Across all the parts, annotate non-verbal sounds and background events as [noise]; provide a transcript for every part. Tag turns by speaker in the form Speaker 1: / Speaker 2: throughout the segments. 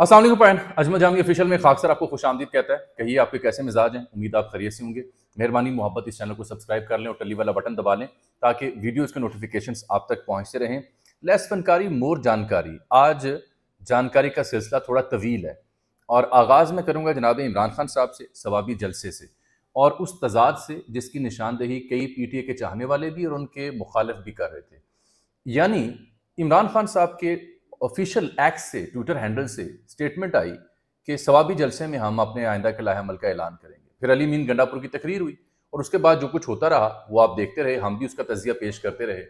Speaker 1: असल pan Ajmal Jami official में खासकर आपको खुश आमदीद कहता है कहिए आपके कैसे मिजाज हैं उम्मीद आप खरीय से होंगे मेहरबानी मोहब्बत इस चैनल को सब्सक्राइब कर लें और टली वाला बटन दबा लें ताकि वीडियोज़ के नोटिफिकेशन आप तक पहुँचते रहें लेस फनकारी मोर जानकारी आज जानकारी का सिलसिला थोड़ा तवील है और आगाज़ मैं करूँगा जनाब इमरान खान साहब से सवाबी जलसे से और उस तजाद से जिसकी निशानदेही कई पी टी ए के चाहने वाले भी और उनके मुखालफ भी कर रहे थे यानी इमरान खान साहब के ऑफिशियल एक्ट से ट्विटर हैंडल से स्टेटमेंट आई कि सवाबी जलसे में हम अपने आइंदा के लाहमल का ऐलान करेंगे फिर अली मीन गंडापुर की तकरीर हुई और उसके बाद जो कुछ होता रहा वो आप देखते रहे हम भी उसका तजिया पेश करते रहे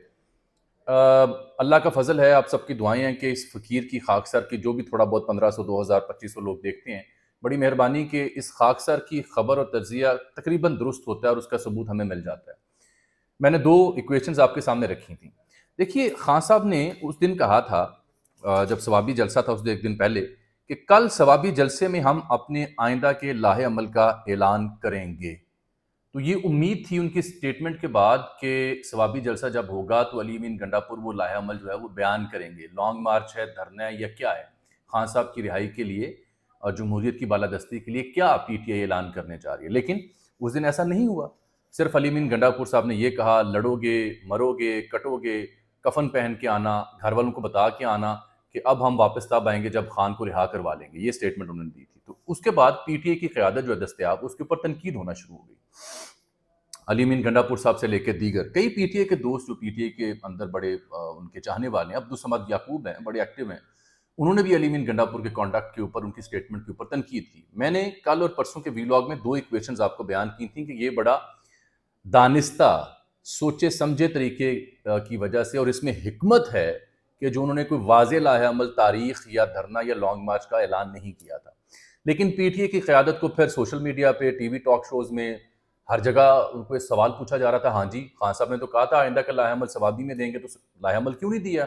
Speaker 1: अल्लाह का फजल है आप सबकी दुआएं हैं कि इस फ़कीर की खाकसर की जो भी थोड़ा बहुत पंद्रह सौ दो हज़ार पच्चीस सौ लोग देखते हैं बड़ी मेहरबानी कि इस खाकसर की खबर और तजिया तकरीबन दुरुस्त होता है और उसका सबूत हमें मिल जाता है मैंने दो इक्वेशंस आपके सामने रखी थी देखिए खान साहब ने उस दिन कहा था जब सवाबी जलसा था उसके एक दिन पहले कि कल सवाबी जलसे में हम अपने आइंदा के लाहे अमल का ऐलान करेंगे तो ये उम्मीद थी उनकी स्टेटमेंट के बाद कि सवाबी जलसा जब होगा तो अली मीन गंडापुर वो लाहे अमल जो है वो बयान करेंगे लॉन्ग मार्च है धरना है या क्या है खान साहब की रिहाई के लिए और जमहूरीत की बालादस्ती के लिए क्या पी टी आई ऐलान करने जा रही है लेकिन उस दिन ऐसा नहीं हुआ सिर्फ अली मीन गंडापुर साहब ने यह कहा लड़ोगे मरोगे कटोगे कफन पहन के आना घर वालों को बता के आना कि अब हम वापस तब आएंगे जब खान को रिहा करवा लेंगे ये स्टेटमेंट उन्होंने दी थी तो उसके बाद पीटीए की क्यादत जो है दस्तियाब उसके ऊपर तनकीद होना शुरू हो गई अलीमीन गंडापुर साहब से लेकर दीगर कई पीटीए के दोस्त जो पीटीए के अंदर बड़े आ, उनके चाहने वाले हैं अब्दुल समद याकूब हैं बड़े एक्टिव हैं उन्होंने भी अलीमीन गंडापुर के कॉन्डक्ट के ऊपर उनकी स्टेटमेंट के ऊपर तनकीद की मैंने कल और परसों के वीलॉग में दो इक्वेशन आपको बयान की थी कि ये बड़ा दानिस्ता सोचे समझे तरीके की वजह से और इसमें हमत है कि जो उन्होंने कोई वाज लाहेमल तारीख या धरना या लॉन्ग मार्च का ऐलान नहीं किया था लेकिन पीटीए की क्यादत को फिर सोशल मीडिया पे टीवी टॉक शोज़ में हर जगह उनको सवाल पूछा जा रहा था हाँ जी खान साहब ने तो कहा था आइंदा का लाहेमल सवाबी में देंगे तो लाहेमल क्यों नहीं दिया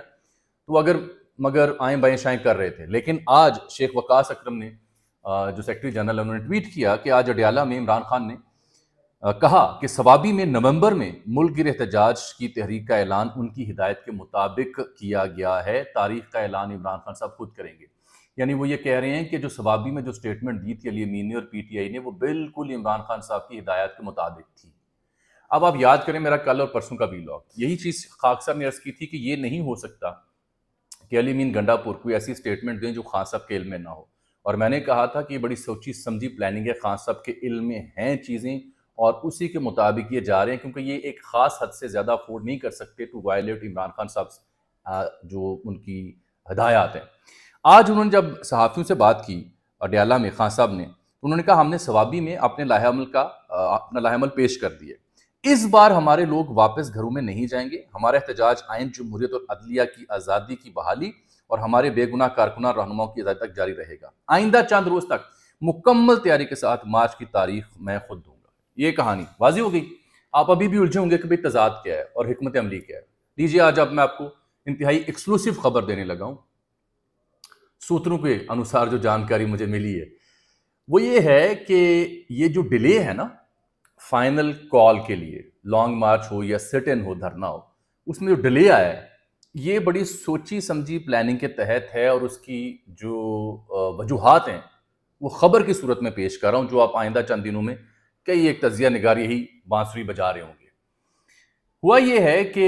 Speaker 1: तो अगर मगर आए बाएँ शाएँ कर रहे थे लेकिन आज शेख वकास अक्रम ने जो सेक्रेटरी जनरल उन्होंने ट्वीट किया कि आज अडयाला में इमरान खान ने कहा कि सवाबी में नवंबर में मुल्क गिर एहतजाज की तहरीक का ऐलान उनकी हिदायत के मुताबिक किया गया है तारीख का ऐलान इमरान खान साहब खुद करेंगे यानी वो ये कह रहे हैं कि जो सवाबी में जो स्टेटमेंट दी थी अली मीनी और पी टी आई ने वो बिल्कुल इमरान खान साहब की हिदायत के मुताबिक थी अब आप याद करें मेरा कल और परसों का वीलॉग यही चीज़ खाक साहब ने अर्ज़ की थी कि ये नहीं हो सकता कि अली मीन गंडापुर कोई ऐसी स्टेटमेंट दें जो खान साहब के इल्म में ना हो और मैंने कहा था कि बड़ी सोची समझी प्लानिंग है खान साहब के इल्म में हैं चीज़ें और उसी के मुताबिक ये जा रहे हैं क्योंकि ये एक ख़ास हद से ज़्यादा अफोर्ड नहीं कर सकते टू वायलेट इमरान खान साहब जो उनकी हदायत हैं आज उन्होंने जब सहाफ़ियों से बात की अडयाला में खान साहब ने तो उन्होंने कहा हमने सवाबी में अपने लाहेमल का अपना लाहेमल पेश कर दिए इस बार हमारे लोग वापस घरों में नहीं जाएंगे हमारा एहतजाज आयन जमहूरियत और अदलिया की आज़ादी की बहाली और हमारे बेगुनाह कारकुना रहनुमाओं की आज़ादी तक जारी रहेगा आइंदा चंद रोज तक मुकम्मल तैयारी के साथ मार्च की तारीख मैं खुद दूँ ये कहानी वाजी हो गई आप अभी भी उलझे होंगे कि भाई तजाद क्या है और हमत अमली क्या है लीजिए आज अब मैं आपको इंतहाई एक्सक्लूसिव खबर देने लगा हूँ सूत्रों के अनुसार जो जानकारी मुझे मिली है वो ये है कि ये जो डिले है ना फाइनल कॉल के लिए लॉन्ग मार्च हो या सिट इन हो धरना हो उसमें जो डिले आया है ये बड़ी सोची समझी प्लानिंग के तहत है और उसकी जो वजूहत हैं वो ख़बर की सूरत में पेश कर रहा हूँ जो आप आइंदा चंद दिनों में कई एक तजिया नगार यही बांसुरी बजा रहे होंगे हुआ यह है कि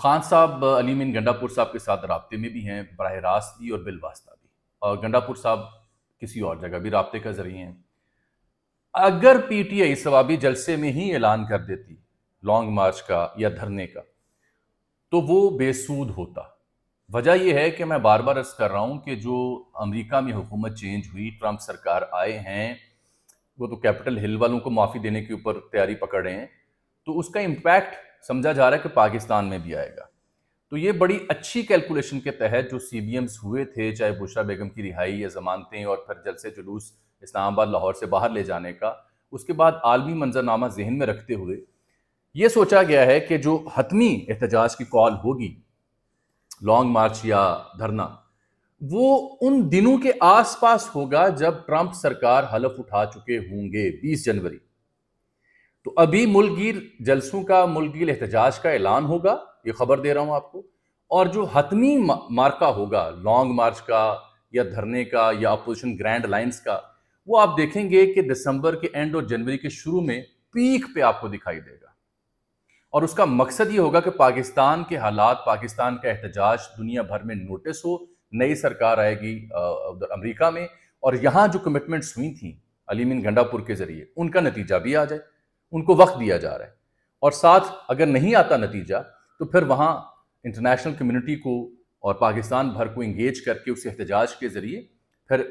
Speaker 1: खान साहब अलीमिन गंडापुर साहब के साथ रबते में भी हैं बरह रास्त भी और बिलवास्ता भी और गंडापुर साहब किसी और जगह भी रबते का जरिए हैं अगर पी टी आई सवाबी जलसे में ही ऐलान कर देती लॉन्ग मार्च का या धरने का तो वो बेसूद होता वजह यह है कि मैं बार बार अर्ज कर रहा हूँ कि जो अमरीका में हुकूमत चेंज हुई ट्रंप सरकार आए हैं वो तो कैपिटल हिल वालों को माफ़ी देने के ऊपर तैयारी पकड़ रहे हैं तो उसका इम्पैक्ट समझा जा रहा है कि पाकिस्तान में भी आएगा तो ये बड़ी अच्छी कैलकुलेशन के तहत जो सी हुए थे चाहे बुशरा बेगम की रिहाई या जमानतें और फिर जलसे जुलूस इस्लामाबाद लाहौर से बाहर ले जाने का उसके बाद आलमी मंजरनामा जहन में रखते हुए ये सोचा गया है कि जो हतमी एहतजाज की कॉल होगी लॉन्ग मार्च या धरना वो उन दिनों के आसपास होगा जब ट्रंप सरकार हलफ उठा चुके होंगे 20 जनवरी तो अभी मुलगीर जलसों का मुलगीर एहतजाज का ऐलान होगा ये खबर दे रहा हूं आपको और जो हतमी मार्का होगा लॉन्ग मार्च का या धरने का या अपोजिशन ग्रैंड लाइंस का वो आप देखेंगे कि दिसंबर के एंड और जनवरी के शुरू में पीक पे आपको दिखाई देगा और उसका मकसद ये होगा कि पाकिस्तान के हालात पाकिस्तान का एहतजाज दुनिया भर में नोटिस हो नई सरकार आएगी अमेरिका में और यहाँ जो कमिटमेंट्स हुई थी अलीमिन गंडापुर के जरिए उनका नतीजा भी आ जाए उनको वक्त दिया जा रहा है और साथ अगर नहीं आता नतीजा तो फिर वहाँ इंटरनेशनल कम्युनिटी को और पाकिस्तान भर को इंगेज करके उस एहतजाज के ज़रिए फिर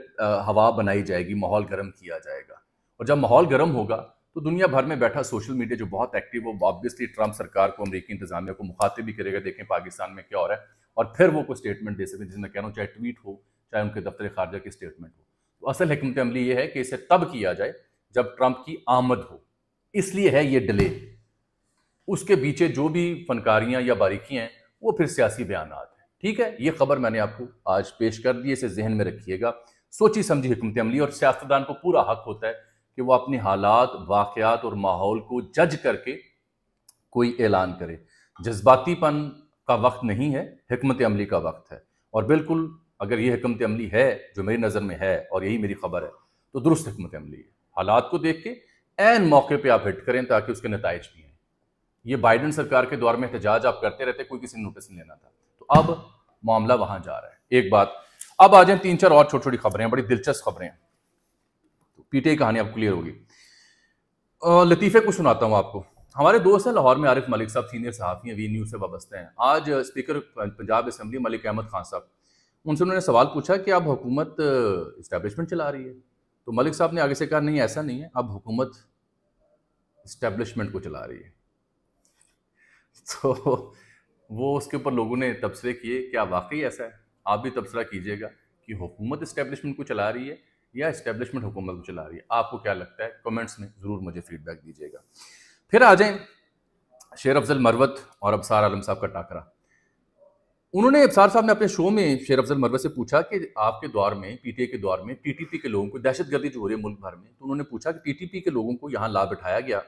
Speaker 1: हवा बनाई जाएगी माहौल गर्म किया जाएगा और जब माहौल गर्म होगा तो दुनिया भर में बैठा सोशल मीडिया जो बहुत एक्टिव हो ऑब्वियसली ट्रंप सरकार को अमरीकी इंतजामिया को मुखातिब भी करेगा देखें पाकिस्तान में क्या हो रहा है और फिर वो कोई स्टेटमेंट दे सकें जिसमें कह रहा हूँ चाहे ट्वीट हो चाहे उनके दफ्तर खारजा की स्टेटमेंट हो तो असल हकमत अमली ये है कि इसे तब किया जाए जब ट्रंप की आमद हो इसलिए है ये डिले उसके पीछे जो भी फनकारियाँ या बारीकियाँ हैं वो फिर सियासी बयान हैं ठीक है ये खबर मैंने आपको आज पेश कर दी इसे जहन में रखिएगा सोची समझी हकमत अमली और सियासतदान को पूरा हक होता है कि वह अपने हालात वाक़ात और माहौल को जज करके कोई ऐलान करे जज्बातीपन का वक्त नहीं है हमत अमली का वक्त है और बिल्कुल अगर ये हमत अमली है जो मेरी नज़र में है और यही मेरी खबर है तो दुरुस्त हमत अमली है हालात को देख के एन मौके पर आप हिट करें ताकि उसके नतज भी हैं ये बाइडन सरकार के दौर में एहतजाज आप करते रहते कोई किसी ने नोटिस नहीं लेना था तो अब मामला वहां जा रहा है एक बात अब आ जाए तीन चार और छोटी छोटी खबरें बड़ी दिलचस्प खबरें पीटे तो कहानी आपको क्लियर होगी लतीफ़े को सुनाता हूं आपको हमारे दोस्त हैं लाहौर में आरिफ मलिक साहब सीनियर सहाफ़ी हैं वी न्यूज़ से वाबस्ते हैं आज स्पीकर पंजाब असम्बली मलिक अहमद खान साहब उनसे उन्होंने सवाल पूछा कि अब हुकूमत इस्टेबलिशमेंट चला रही है तो मलिक साहब ने आगे से कहा नहीं ऐसा नहीं है अब हुकूमत इस्टेबलिशमेंट को चला रही है [laughs] तो वो उसके ऊपर लोगों ने तबसरे किए क्या वाकई ऐसा है आप भी तबसरा कीजिएगा कि हुकूमत इस्टेबलिशमेंट को चला रही है या इस्टेबलिशमेंट हुकूमत को चला रही है आपको क्या लगता है कमेंट्स में ज़रूर मुझे फीडबैक दीजिएगा फिर आ जाए शेर अफजल मरवत और अबसार आलम साहब का टाकरा उन्होंने अबसार साहब ने अपने शो में शेर अफजल मरवत से पूछा कि आपके दौर में पीटीए के दौर में टीटीपी के लोगों को दहशतगर्दी जो हो रही है मुल्क भर में तो उन्होंने पूछा कि टीटीपी के लोगों को यहाँ ला बैठाया गया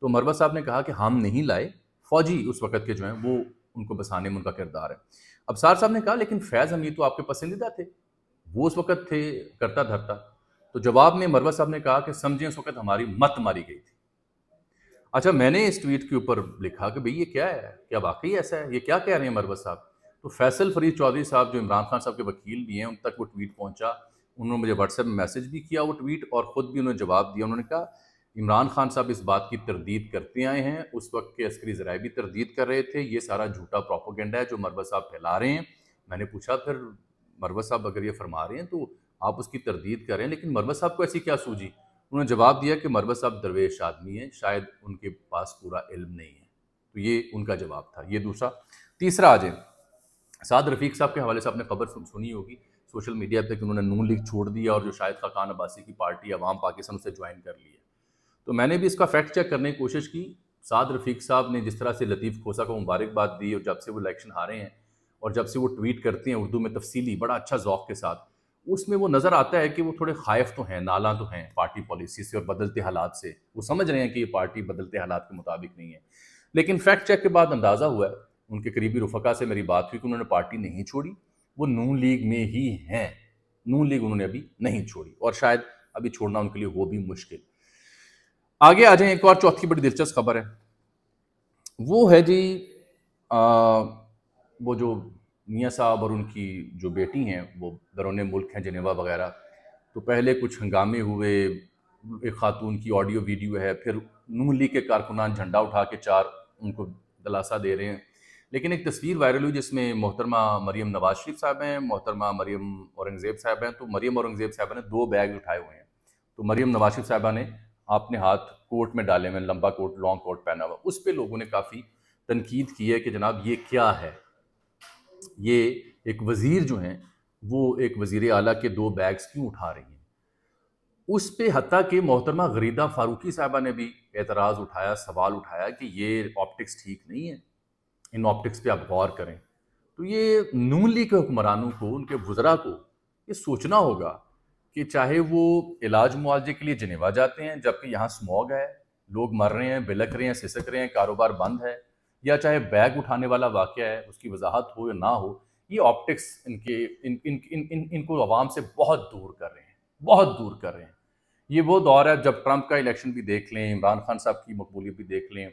Speaker 1: तो मरवत साहब ने कहा कि हम नहीं लाए फौजी उस वक्त के जो हैं वो उनको बसाने में उनका किरदार है अबसार साहब ने कहा लेकिन फैज़ हमीद तो आपके पसंदीदा थे वो उस वक्त थे करता धरता तो जवाब में मरवत साहब ने कहा कि समझें उस वक्त हमारी मत मारी गई थी अच्छा मैंने इस ट्वीट के ऊपर लिखा कि भाई ये क्या है क्या वाकई ऐसा है ये क्या कह रहे हैं मरवत साहब तो फैसल फरीद चौधरी साहब जो इमरान खान साहब के वकील भी हैं उन तक वो ट्वीट पहुंचा उन्होंने मुझे व्हाट्सएप में मैसेज भी किया वो ट्वीट और ख़ुद भी उन्होंने जवाब दिया उन्होंने कहा इमरान खान साहब इस बात की तरदीद करते आए हैं उस वक्त के अस्करी ज़राए भी तरदीद कर रहे थे ये सारा झूठा प्रोपोगेंडा है जो मरवत साहब फैला रहे हैं मैंने पूछा फिर मरवत साहब अगर ये फरमा रहे हैं तो आप उसकी तरदीद करें लेकिन मरवत साहब को ऐसी क्या सूझी उन्होंने जवाब दिया कि मरवत साहब दरवेश आदमी हैं शायद उनके पास पूरा इल्म नहीं है तो ये उनका जवाब था ये दूसरा तीसरा आज साद रफीक साहब के हवाले से आपने खबर सुनी होगी सोशल मीडिया तक उन्होंने नून लीग छोड़ दिया और जो शायद खक़ान अब्बासी की पार्टी अवाम पाकिस्तान से ज्वाइन कर ली है तो मैंने भी इसका फैक्ट चेक करने की कोशिश की साद रफीक साहब ने जिस तरह से लतीफ़ खोसा को मुबारकबाद दी और जब से वो इलेक्शन हारे हैं और जब से वो ट्वीट करते हैं उर्दू में तफसीली बड़ा अच्छा ओक़ के साथ उसमें वो नज़र आता है कि वो थोड़े खाइफ तो हैं नाला तो हैं पार्टी पॉलिसी से और बदलते हालात से वो समझ रहे हैं कि ये पार्टी बदलते हालात के मुताबिक नहीं है लेकिन फैक्ट चेक के बाद अंदाज़ा हुआ है उनके करीबी रफका से मेरी बात हुई कि उन्होंने पार्टी नहीं छोड़ी वो नू लीग में ही हैं नू लीग उन्होंने अभी नहीं छोड़ी और शायद अभी छोड़ना उनके लिए वो भी मुश्किल आगे आ जाए एक और चौथी बड़ी दिलचस्प खबर है वो है जी आ, वो जो मियाँ साहब और उनकी जो बेटी हैं वो बरून मुल्क हैं जनेवा वगैरह तो पहले कुछ हंगामे हुए एक खातून की ऑडियो वीडियो है फिर नूह ली के कारकुनान झंडा उठा के चार उनको दलासा दे रहे हैं लेकिन एक तस्वीर वायरल हुई जिसमें मोहतरमा मरीम नवाज शरीफ साहब हैं मोहतरमा मरीम औरंगज़ेब साहब हैं तो मरीम औरंगज़ेब साहबा ने दो बैग उठाए हुए हैं तो मरीम नवाज शरीफ साहबा ने अपने हाथ कोट में डाले हुए लंबा कोट लॉन्ग कोट पहना हुआ उस पर लोगों ने काफ़ी तनकीद की है कि जनाब ये क्या है ये एक वज़ीर जो हैं वो एक वज़ी अला के दो बैग्स क्यों उठा रही हैं उस पर हती के मोहतरमा गरीदा फारूकी साहबा ने भी एतराज़ उठाया सवाल उठाया कि ये ऑप्टिक्स ठीक नहीं है इन ऑप्टिक्स पे आप गौर करें तो ये नून लीग के हुक्मरानों को उनके वज़रा को ये सोचना होगा कि चाहे वो इलाज मुआवजे के लिए जनेवा जाते हैं जबकि यहाँ स्मॉग है लोग मर रहे हैं बिलक रहे हैं सिसक रहे हैं कारोबार बंद है या चाहे बैग उठाने वाला वाक़ है उसकी वजाहत हो या ना हो ये ऑप्टिक्स इनके इन इन इन इन इनको आवाम से बहुत दूर कर रहे हैं बहुत दूर कर रहे हैं ये वो दौर है जब ट्रंप का इलेक्शन भी देख लें इमरान खान साहब की मकबूलियत भी देख लें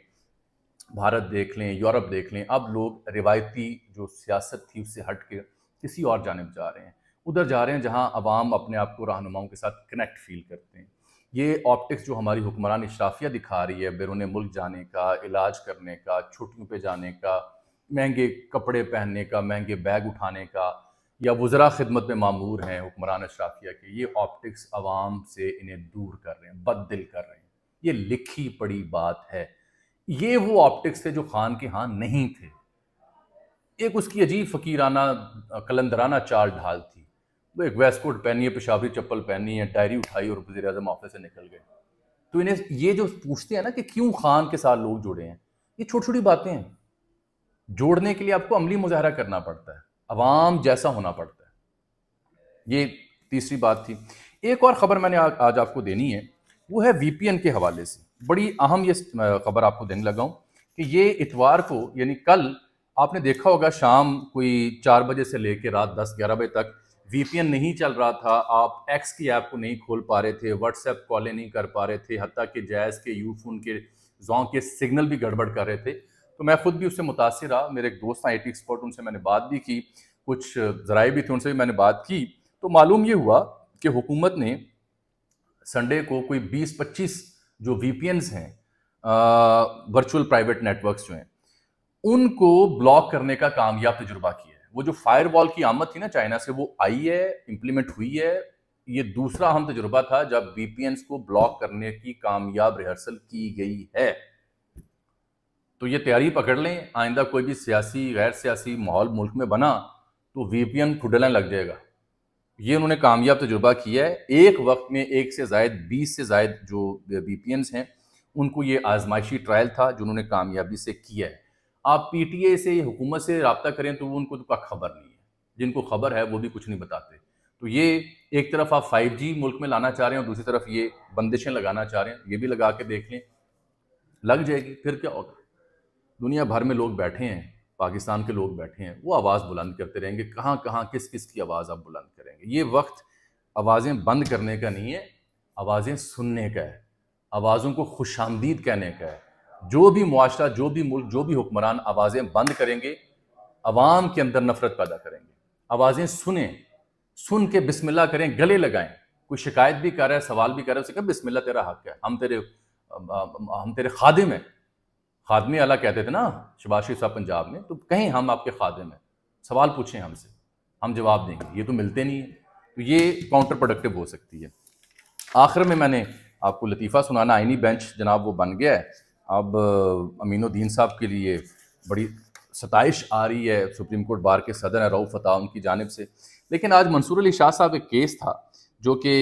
Speaker 1: भारत देख लें यूरोप देख लें अब लोग रिवायती जो सियासत थी उससे हट के किसी और जानब जा रहे हैं उधर जा रहे हैं जहाँ आवाम अपने आप को रहनुमाओं के साथ कनेक्ट फील करते हैं ये ऑप्टिक्स जो हमारी हुक्मरान इशराफिया दिखा रही है बैरून मुल्क जाने का इलाज करने का छुट्टियों पे जाने का महंगे कपड़े पहनने का महंगे बैग उठाने का या वज़रा खिदमत में मामूर हैं हुक्मरान अशराफिया के ये ऑप्टिक्स आवाम से इन्हें दूर कर रहे हैं बद दिल कर रहे हैं ये लिखी पड़ी बात है ये वो ऑप्टिक्स थे जो खान के हाँ नहीं थे एक उसकी अजीब फ़कीराना कलंदराना चाल ढाल थी तो एक वेस्ट कोट पहनी है पेशावरी चप्पल पहनी है डायरी उठाई और वजी अजम ऑफिस से निकल गए तो इन्हें ये जो पूछते हैं ना कि क्यों खान के साथ लोग जुड़े हैं ये छोटी छोटी बातें हैं जोड़ने के लिए आपको अमली मुजाहरा करना पड़ता है अवाम जैसा होना पड़ता है ये तीसरी बात थी एक और ख़बर मैंने आ, आज आपको देनी है वो है वीपीएन के हवाले से बड़ी अहम ये खबर आपको देने लगा हूँ कि ये इतवार को यानी कल आपने देखा होगा शाम कोई चार बजे से लेकर रात दस ग्यारह बजे तक वीपीएन नहीं चल रहा था आप एक्स की ऐप को नहीं खोल पा रहे थे व्हाट्सएप कॉलें नहीं कर पा रहे थे हती कि जैज़ के यू फोन के जों के सिग्नल भी गड़बड़ कर रहे थे तो मैं खुद भी उससे मुतासर रहा मेरे एक दोस्त हैं आई एक्सपर्ट उनसे मैंने बात भी की कुछ जराए भी थे उनसे भी मैंने बात की तो मालूम ये हुआ कि हुकूमत ने संडे को कोई बीस पच्चीस जो वी हैं वर्चुअल प्राइवेट नेटवर्क्स जो हैं उनको ब्लॉक करने का कामयाब तजुर्बा किया है वो जो फायरवॉल की आमद थी ना चाइना से वो आई है इम्प्लीमेंट हुई है ये दूसरा हम तजुर्बा था जब वीपीएन को ब्लॉक करने की कामयाब रिहर्सल की गई है तो ये तैयारी पकड़ लें आइंदा कोई भी सियासी गैर सियासी माहौल मुल्क में बना तो वीपीएन खुडलने लग जाएगा ये उन्होंने कामयाब तजुर्बा किया है एक वक्त में एक से जायद बीस से जायद जो वीपीएन हैं उनको ये आजमाइशी ट्रायल था जो उन्होंने कामयाबी से किया है आप पीटीए से हुकूमत से रबता करें तो वो उनको तो खबर नहीं है जिनको खबर है वो भी कुछ नहीं बताते तो ये एक तरफ आप 5G मुल्क में लाना चाह रहे हैं और दूसरी तरफ ये बंदिशें लगाना चाह रहे हैं ये भी लगा के देख लें लग जाएगी फिर क्या होगा दुनिया भर में लोग बैठे हैं पाकिस्तान के लोग बैठे हैं वो आवाज़ बुलंद करते रहेंगे कहाँ कहाँ किस किस की आवाज़ आप बुलंद करेंगे ये वक्त आवाज़ें बंद करने का नहीं है आवाज़ें सुनने का है आवाज़ों को खुशामदीद कहने का है जो भी मुआरा जो भी मुल्क जो भी हुक्मरान आवाज़ें बंद करेंगे आवाम के अंदर नफरत पैदा करेंगे आवाज़ें सुने सुन के बिसमिल्ला करें गले लगाएं कोई शिकायत भी कर रहा है सवाल भी कर रहा है उसे कह बिसमिल्ला तेरा हक है हम तेरे हम तेरे खादिम हैं खादमे अला कहते थे ना शबाशी साहब पंजाब में तो कहीं हम आपके खादिम हैं सवाल पूछें हमसे हम जवाब देंगे ये तो मिलते नहीं है तो ये काउंटर प्रोडक्टिव हो सकती है आखिर में मैंने आपको लतीफ़ा सुनाना आईनी बेंच जनाब वो बन गया है अब अमीनुद्दीन साहब के लिए बड़ी सताइश आ रही है सुप्रीम कोर्ट बार के सदर है रऊफ़ फ़ता उनकी जानब से लेकिन आज मंसूर अली शाह साहब एक केस था जो कि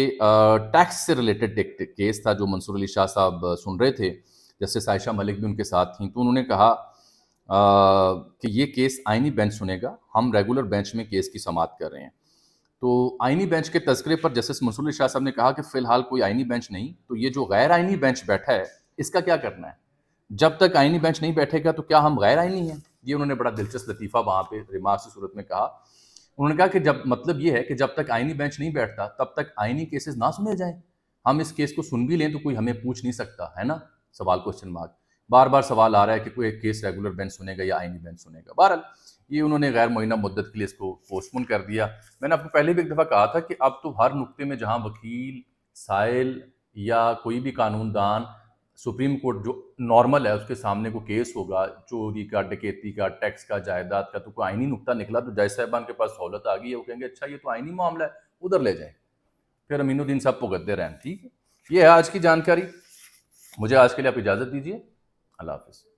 Speaker 1: टैक्स से रिलेटेड केस था जो मंसूर अली शाह साहब सुन रहे थे जस्टिस आयशा मलिक भी उनके साथ थी तो उन्होंने कहा आ, कि ये केस आइनी बेंच सुनेगा हम रेगुलर बेंच में केस की समाप्त कर रहे हैं तो आइनी बेंच के तस्करे पर जस्टिस मंसूर अली शाह साहब ने कहा कि फ़िलहाल कोई आइनी बेंच नहीं तो ये जो गैर आइनी बेंच बैठा है इसका क्या करना है जब तक आइनी बेंच नहीं बैठेगा तो क्या हम गैर आइनी हैं ये उन्होंने बड़ा दिलचस्प लतीफ़ा वहाँ पे रिमार्क की सूरत में कहा उन्होंने कहा कि जब मतलब ये है कि जब तक आइनी बेंच नहीं बैठता तब तक आइनी केसेस ना सुने जाएं हम इस केस को सुन भी लें तो कोई हमें पूछ नहीं सकता है ना सवाल क्वेश्चन मार्क बार बार सवाल आ रहा है कि कोई केस रेगुलर बेंच सुनेगा या आइनी बेंच सुनेगा बहरहाल ये उन्होंने गैर मुइना मुद्दत के लिए इसको पोस्टपोन कर दिया मैंने आपको पहले भी एक दफ़ा कहा था कि अब तो हर नुकते में जहाँ वकील साइल या कोई भी कानूनदान सुप्रीम कोर्ट जो नॉर्मल है उसके सामने को केस होगा चोरी का डकेती का टैक्स का जायदाद का तो कोई आइनी नुकता निकला तो जज साहबान के पास सहूलत आ गई है वो कहेंगे अच्छा ये तो आइनी मामला है उधर ले जाए फिर अमीनुद्दीन साहब को गद्दे रहें ठीक है ये है आज की जानकारी मुझे आज के लिए आप इजाज़त दीजिए अल्लाह हाफिज़